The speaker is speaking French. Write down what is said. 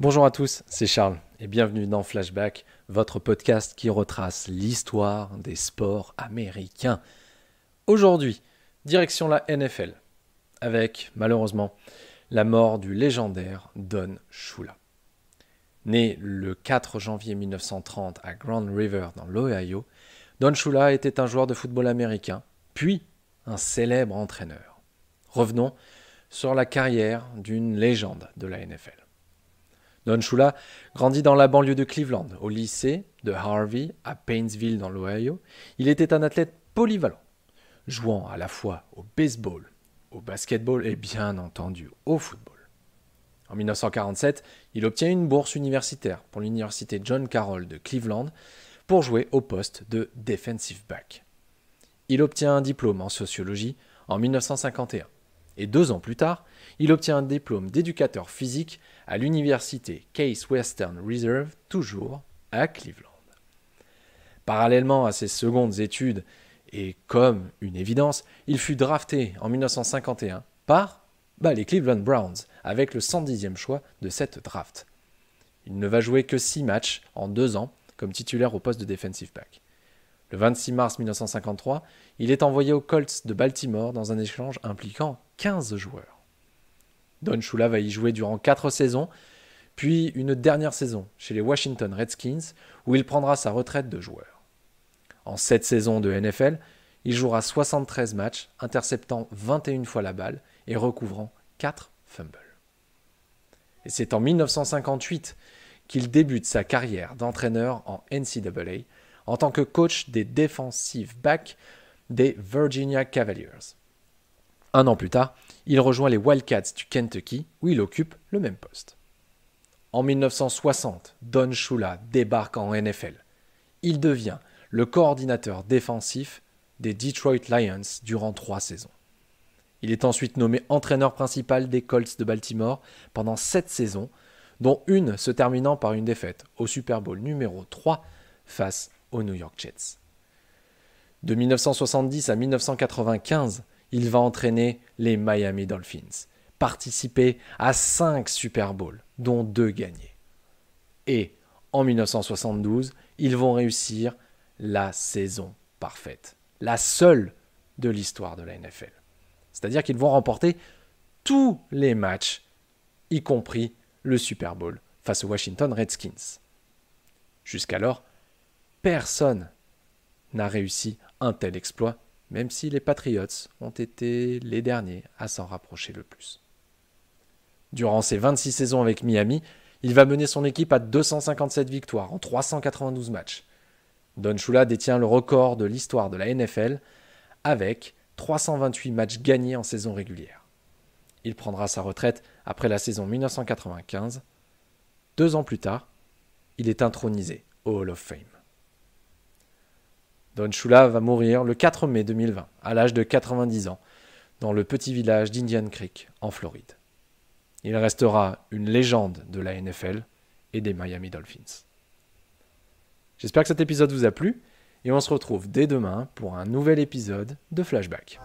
Bonjour à tous, c'est Charles et bienvenue dans Flashback, votre podcast qui retrace l'histoire des sports américains. Aujourd'hui, direction la NFL, avec malheureusement la mort du légendaire Don Shula. Né le 4 janvier 1930 à Grand River dans l'Ohio, Don Shula était un joueur de football américain, puis un célèbre entraîneur. Revenons sur la carrière d'une légende de la NFL. Don Shula grandit dans la banlieue de Cleveland, au lycée de Harvey, à Painesville dans l'Ohio. Il était un athlète polyvalent, jouant à la fois au baseball, au basketball et bien entendu au football. En 1947, il obtient une bourse universitaire pour l'université John Carroll de Cleveland pour jouer au poste de defensive back. Il obtient un diplôme en sociologie en 1951 et deux ans plus tard, il obtient un diplôme d'éducateur physique à l'université Case Western Reserve, toujours à Cleveland. Parallèlement à ses secondes études, et comme une évidence, il fut drafté en 1951 par bah, les Cleveland Browns, avec le 110e choix de cette draft. Il ne va jouer que six matchs en deux ans comme titulaire au poste de defensive back. Le 26 mars 1953, il est envoyé aux Colts de Baltimore dans un échange impliquant 15 joueurs. Don Shula va y jouer durant 4 saisons, puis une dernière saison chez les Washington Redskins, où il prendra sa retraite de joueur. En 7 saisons de NFL, il jouera 73 matchs, interceptant 21 fois la balle et recouvrant 4 fumbles. Et c'est en 1958 qu'il débute sa carrière d'entraîneur en NCAA en tant que coach des defensive backs des Virginia Cavaliers. Un an plus tard, il rejoint les Wildcats du Kentucky où il occupe le même poste. En 1960, Don Shula débarque en NFL. Il devient le coordinateur défensif des Detroit Lions durant trois saisons. Il est ensuite nommé entraîneur principal des Colts de Baltimore pendant sept saisons, dont une se terminant par une défaite au Super Bowl numéro 3 face aux New York Jets. De 1970 à 1995, il va entraîner les Miami Dolphins, participer à 5 Super Bowls, dont deux gagnés. Et en 1972, ils vont réussir la saison parfaite, la seule de l'histoire de la NFL. C'est-à-dire qu'ils vont remporter tous les matchs, y compris le Super Bowl face aux Washington Redskins. Jusqu'alors, personne n'a réussi un tel exploit même si les Patriots ont été les derniers à s'en rapprocher le plus. Durant ses 26 saisons avec Miami, il va mener son équipe à 257 victoires en 392 matchs. Don Shula détient le record de l'histoire de la NFL avec 328 matchs gagnés en saison régulière. Il prendra sa retraite après la saison 1995. Deux ans plus tard, il est intronisé au Hall of Fame. Don Shula va mourir le 4 mai 2020, à l'âge de 90 ans, dans le petit village d'Indian Creek, en Floride. Il restera une légende de la NFL et des Miami Dolphins. J'espère que cet épisode vous a plu et on se retrouve dès demain pour un nouvel épisode de Flashback.